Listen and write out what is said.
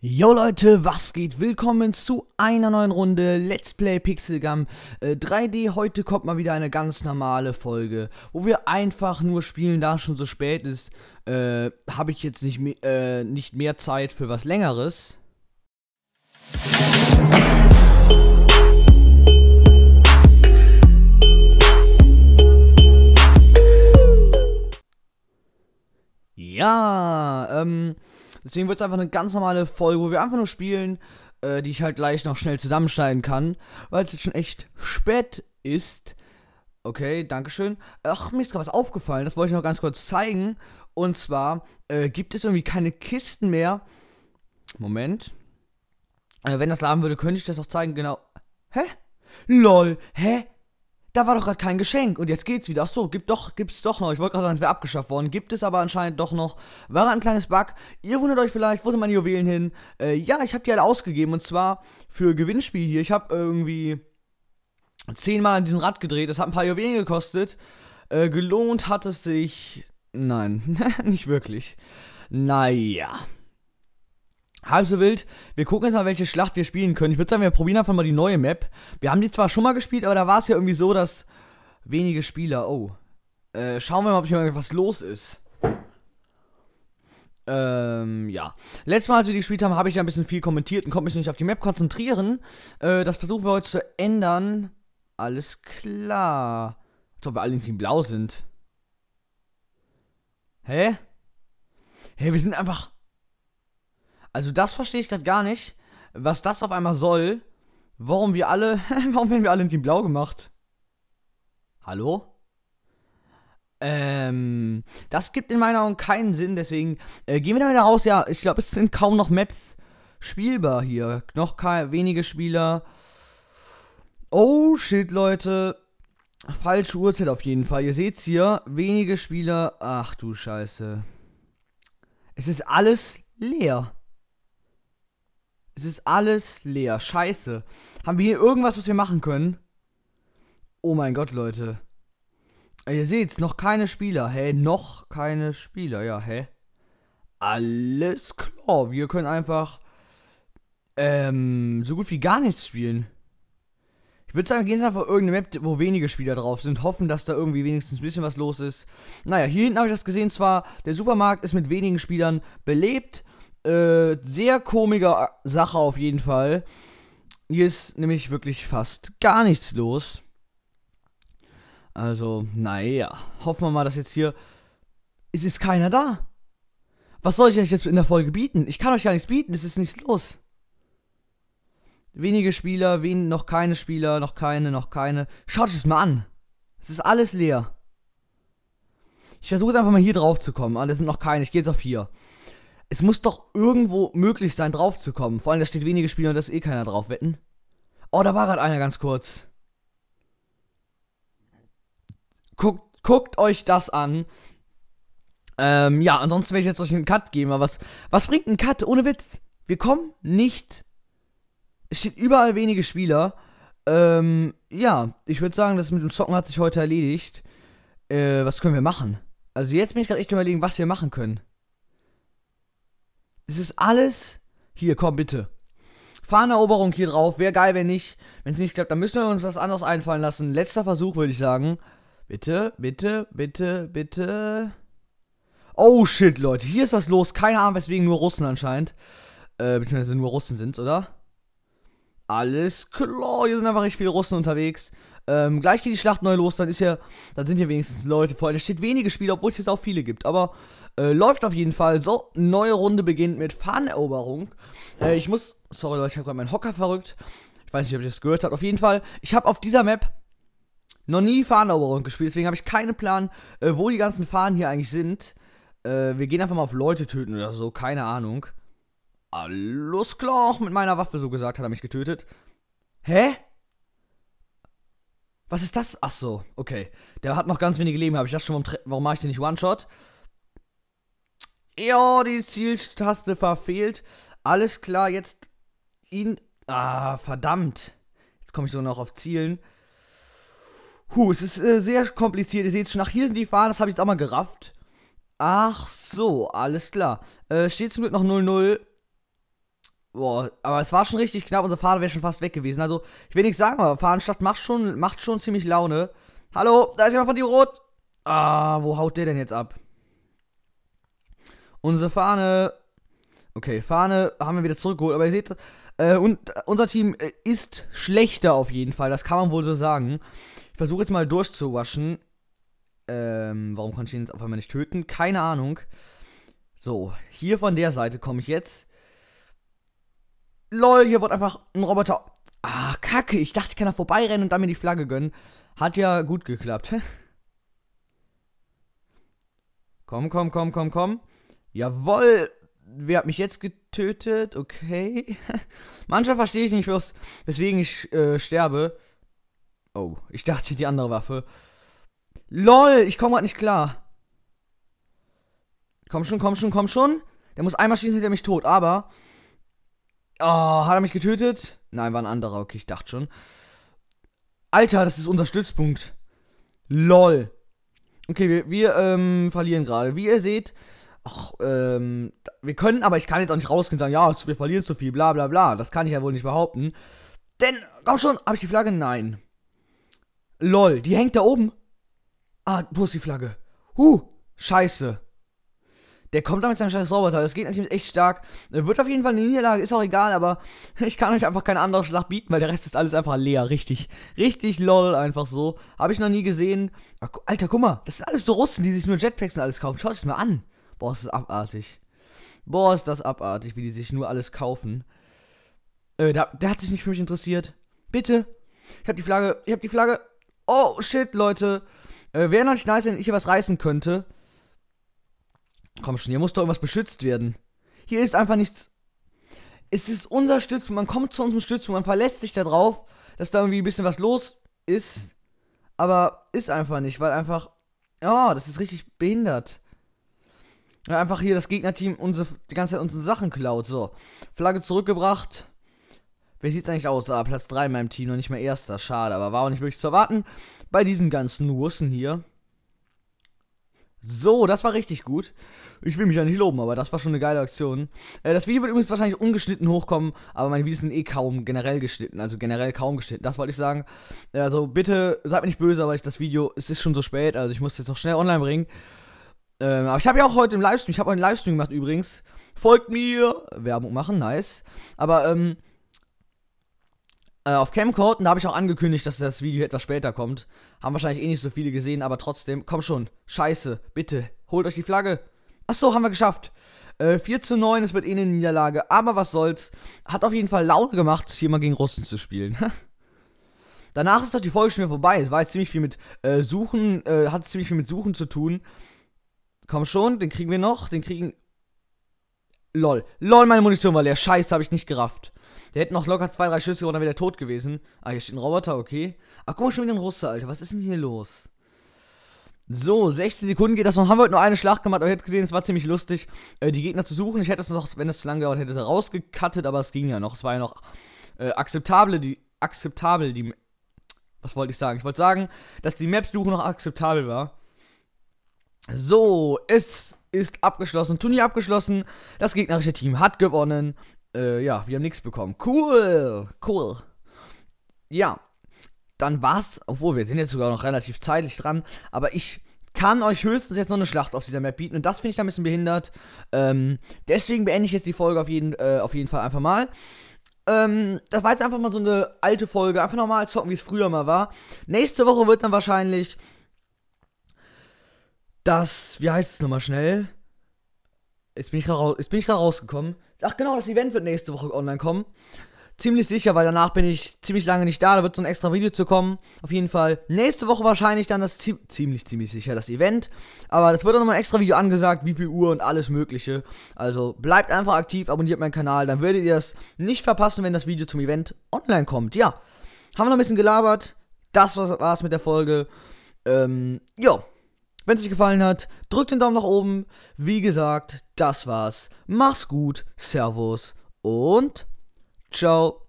Yo Leute, was geht? Willkommen zu einer neuen Runde Let's Play Pixelgum äh, 3D. Heute kommt mal wieder eine ganz normale Folge, wo wir einfach nur spielen, da es schon so spät ist. Äh, Habe ich jetzt nicht, äh, nicht mehr Zeit für was Längeres. Ja, ähm... Deswegen wird es einfach eine ganz normale Folge, wo wir einfach nur spielen, äh, die ich halt gleich noch schnell zusammenschneiden kann, weil es jetzt schon echt spät ist. Okay, Dankeschön. Ach, mir ist gerade was aufgefallen, das wollte ich noch ganz kurz zeigen. Und zwar äh, gibt es irgendwie keine Kisten mehr. Moment. Äh, wenn das laden würde, könnte ich das auch zeigen, genau. Hä? LOL, hä? da war doch gerade kein Geschenk und jetzt geht's wieder. Ach so, gibt doch, gibt's doch noch. Ich wollte gerade sagen, es wäre abgeschafft worden. Gibt es aber anscheinend doch noch. War ein kleines Bug. Ihr wundert euch vielleicht, wo sind meine Juwelen hin? Äh, ja, ich habe die alle ausgegeben und zwar für Gewinnspiel hier. Ich habe irgendwie zehnmal an diesem Rad gedreht. Das hat ein paar Juwelen gekostet. Äh, gelohnt hat es sich. Nein, nicht wirklich. Naja. Halb so wild. Wir gucken jetzt mal, welche Schlacht wir spielen können. Ich würde sagen, wir probieren einfach mal die neue Map. Wir haben die zwar schon mal gespielt, aber da war es ja irgendwie so, dass wenige Spieler... Oh. Äh, schauen wir mal, ob hier irgendwas los ist. Ähm, ja. Letztes Mal, als wir die gespielt haben, habe ich ja ein bisschen viel kommentiert und konnte mich nicht auf die Map konzentrieren. Äh, das versuchen wir heute zu ändern. Alles klar. Als ob wir alle in Team Blau sind. Hä? Hä, wir sind einfach... Also das verstehe ich gerade gar nicht, was das auf einmal soll. Warum wir alle, warum werden wir alle in Team Blau gemacht? Hallo? Ähm, das gibt in meiner Augen keinen Sinn, deswegen äh, gehen wir da wieder raus. Ja, ich glaube, es sind kaum noch Maps spielbar hier. Noch wenige Spieler. Oh shit, Leute. Falsche Uhrzeit auf jeden Fall. Ihr seht's hier. Wenige Spieler. Ach du Scheiße. Es ist alles leer. Es ist alles leer. Scheiße. Haben wir hier irgendwas, was wir machen können? Oh mein Gott, Leute. Ihr seht's, noch keine Spieler. Hä? noch keine Spieler. Ja, hä? Alles klar. Wir können einfach ähm, so gut wie gar nichts spielen. Ich würde sagen, wir gehen einfach auf irgendeine Map, wo wenige Spieler drauf sind, hoffen, dass da irgendwie wenigstens ein bisschen was los ist. Naja, hier hinten habe ich das gesehen, zwar der Supermarkt ist mit wenigen Spielern belebt äh, sehr komische Sache auf jeden Fall. Hier ist nämlich wirklich fast gar nichts los. Also, naja. Hoffen wir mal, dass jetzt hier. Es ist keiner da. Was soll ich euch jetzt in der Folge bieten? Ich kann euch ja nichts bieten, es ist nichts los. Wenige Spieler, wen, noch keine Spieler, noch keine, noch keine. Schaut es mal an. Es ist alles leer. Ich versuche jetzt einfach mal hier drauf zu kommen. Ah, da sind noch keine. Ich gehe jetzt auf hier. Es muss doch irgendwo möglich sein, draufzukommen. Vor allem, da steht wenige Spieler und da ist eh keiner drauf. Wetten? Oh, da war gerade einer ganz kurz. Guckt, guckt euch das an. Ähm, ja, ansonsten werde ich jetzt euch einen Cut geben. Aber was, was bringt ein Cut? Ohne Witz. Wir kommen nicht. Es steht überall wenige Spieler. Ähm, ja, ich würde sagen, das mit dem Socken hat sich heute erledigt. Äh, was können wir machen? Also jetzt bin ich gerade echt überlegen, was wir machen können. Es ist alles hier, komm bitte. Fahneroberung hier drauf, wäre geil, wenn nicht. Wenn es nicht klappt, dann müssen wir uns was anderes einfallen lassen. Letzter Versuch, würde ich sagen. Bitte, bitte, bitte, bitte. Oh shit, Leute, hier ist was los. Keine Ahnung, weswegen nur Russen anscheinend. Äh, beziehungsweise nur Russen sind, oder? Alles klar, hier sind einfach richtig viele Russen unterwegs. Ähm, gleich geht die Schlacht neu los, dann ist ja, dann sind hier wenigstens Leute vor. Da steht wenige Spiele, obwohl es jetzt auch viele gibt. Aber äh, läuft auf jeden Fall so. Neue Runde beginnt mit Fahneroberung. Äh, ich muss. Sorry Leute, ich habe gerade meinen Hocker verrückt. Ich weiß nicht, ob ihr das gehört habt. Auf jeden Fall, ich habe auf dieser Map noch nie Fahneroberung gespielt. Deswegen habe ich keinen Plan, äh, wo die ganzen Fahnen hier eigentlich sind. Äh, wir gehen einfach mal auf Leute töten oder so. Keine Ahnung. Alles klar, mit meiner Waffe so gesagt hat er mich getötet. Hä? Was ist das? Ach so, okay. Der hat noch ganz wenige Leben, habe ich das schon. Warum mache ich den nicht One-Shot? Ja, die Zieltaste verfehlt. Alles klar, jetzt ihn. Ah, verdammt. Jetzt komme ich so noch auf Zielen. Huh, es ist äh, sehr kompliziert. Ihr seht schon, ach, hier sind die Fahnen, das habe ich jetzt auch mal gerafft. Ach so, alles klar. Äh, steht zum Glück noch 0-0. Boah, aber es war schon richtig knapp. Unsere Fahne wäre schon fast weg gewesen. Also, ich will nichts sagen, aber Fahnenstadt macht schon, macht schon ziemlich Laune. Hallo, da ist jemand von dir rot. Ah, wo haut der denn jetzt ab? Unsere Fahne. Okay, Fahne haben wir wieder zurückgeholt, aber ihr seht, äh, und unser Team äh, ist schlechter auf jeden Fall, das kann man wohl so sagen. Ich versuche jetzt mal durchzuwaschen. Ähm, warum konnte ich ihn jetzt auf einmal nicht töten? Keine Ahnung. So, hier von der Seite komme ich jetzt. Lol, hier wird einfach ein Roboter. Ah, kacke, ich dachte, ich kann da vorbeirennen und dann mir die Flagge gönnen. Hat ja gut geklappt. komm, komm, komm, komm, komm. Jawoll! Wer hat mich jetzt getötet? Okay. Manchmal verstehe ich nicht, weswegen ich äh, sterbe. Oh, ich dachte die andere Waffe. LOL, ich komme gerade nicht klar. Komm schon, komm schon, komm schon. Der muss einmal schießen, er mich tot, aber. Oh, hat er mich getötet? Nein, war ein anderer, okay, ich dachte schon. Alter, das ist unser Stützpunkt. LOL. Okay, wir, wir ähm, verlieren gerade. Wie ihr seht, ach, ähm, wir können, aber ich kann jetzt auch nicht rausgehen und sagen, ja, wir verlieren zu viel, bla bla bla. Das kann ich ja wohl nicht behaupten. Denn, komm schon, hab ich die Flagge? Nein. Lol, die hängt da oben. Ah, wo ist die Flagge? Huh, scheiße. Der kommt da mit seinem scheiß Roboter. Das geht natürlich echt stark. Wird auf jeden Fall eine Niederlage, ist auch egal, aber ich kann euch einfach keine andere Schlacht bieten, weil der Rest ist alles einfach leer. Richtig, richtig lol, einfach so. Habe ich noch nie gesehen. Alter, guck mal, das sind alles so Russen, die sich nur Jetpacks und alles kaufen. Schaut es mal an. Boah, ist das abartig. Boah, ist das abartig, wie die sich nur alles kaufen. Äh, der, der hat sich nicht für mich interessiert. Bitte. Ich hab die Flagge. Ich hab die Flagge. Oh, shit, Leute. Äh, Wäre natürlich nice, wenn ich hier was reißen könnte. Komm schon, hier muss doch irgendwas beschützt werden. Hier ist einfach nichts. Es ist unser Stützpunkt. Man kommt zu unserem Stützpunkt. Man verlässt sich da drauf, dass da irgendwie ein bisschen was los ist. Aber ist einfach nicht, weil einfach. Ja, oh, das ist richtig behindert. Ja, einfach hier das Gegnerteam unsere, die ganze Zeit unsere Sachen klaut. So. Flagge zurückgebracht. Wie sieht's eigentlich aus? Ah, Platz 3 in meinem Team, noch nicht mehr erster. Schade, aber war auch nicht wirklich zu erwarten. Bei diesen ganzen Russen hier. So, das war richtig gut. Ich will mich ja nicht loben, aber das war schon eine geile Aktion. Äh, das Video wird übrigens wahrscheinlich ungeschnitten hochkommen, aber meine Videos sind eh kaum generell geschnitten, also generell kaum geschnitten, das wollte ich sagen. Äh, also bitte, seid mir nicht böse, aber ich das Video, es ist schon so spät, also ich muss es jetzt noch schnell online bringen. Ähm, aber ich habe ja auch heute im Livestream, ich habe einen Livestream gemacht übrigens. Folgt mir! Werbung machen, nice. Aber ähm, äh, auf Camcorden, da habe ich auch angekündigt, dass das Video etwas später kommt. Haben wahrscheinlich eh nicht so viele gesehen, aber trotzdem, komm schon, scheiße, bitte, holt euch die Flagge. Achso, haben wir geschafft. Äh, 4 zu 9, es wird eh eine Niederlage, aber was soll's. Hat auf jeden Fall Laune gemacht, hier mal gegen Russen zu spielen. Danach ist doch die Folge schon wieder vorbei. Es war jetzt ziemlich viel mit äh, Suchen, äh, hat ziemlich viel mit Suchen zu tun. Komm schon, den kriegen wir noch. Den kriegen. Lol. Lol, meine Munition war leer. Scheiße, habe ich nicht gerafft. Der hätte noch locker zwei, drei Schüsse und dann wäre der tot gewesen. Ah, hier steht ein Roboter, okay. Ach, guck mal, schon wieder ein Russe, Alter. Was ist denn hier los? So, 16 Sekunden geht das noch. Haben wir heute nur eine Schlacht gemacht, aber ihr habt gesehen, es war ziemlich lustig, äh, die Gegner zu suchen. Ich hätte es noch, wenn es zu lange gedauert hätte, rausgekattet, aber es ging ja noch. Es war ja noch äh, akzeptabel, die, akzeptabel, die, was wollte ich sagen? Ich wollte sagen, dass die Map-Suche noch akzeptabel war. So, es ist abgeschlossen. Turnier abgeschlossen. Das gegnerische Team hat gewonnen. Äh, ja, wir haben nichts bekommen. Cool, cool. Ja, dann war's. Obwohl, wir sind jetzt sogar noch relativ zeitlich dran. Aber ich kann euch höchstens jetzt noch eine Schlacht auf dieser Map bieten. Und das finde ich da ein bisschen behindert. Ähm, deswegen beende ich jetzt die Folge auf jeden, äh, auf jeden Fall einfach mal. Ähm, das war jetzt einfach mal so eine alte Folge. Einfach nochmal zocken, wie es früher mal war. Nächste Woche wird dann wahrscheinlich das, wie heißt es nochmal schnell? Jetzt bin ich gerade rausgekommen. Ach genau, das Event wird nächste Woche online kommen. Ziemlich sicher, weil danach bin ich ziemlich lange nicht da. Da wird so ein extra Video zu kommen. Auf jeden Fall. Nächste Woche wahrscheinlich dann das ziemlich, ziemlich sicher das Event. Aber das wird dann nochmal ein extra Video angesagt, wie viel Uhr und alles Mögliche. Also bleibt einfach aktiv, abonniert meinen Kanal. Dann werdet ihr das nicht verpassen, wenn das Video zum Event online kommt. Ja, haben wir noch ein bisschen gelabert. Das war's mit der Folge. Ähm, ja. Wenn es euch gefallen hat, drückt den Daumen nach oben. Wie gesagt, das war's. Mach's gut, Servus und ciao.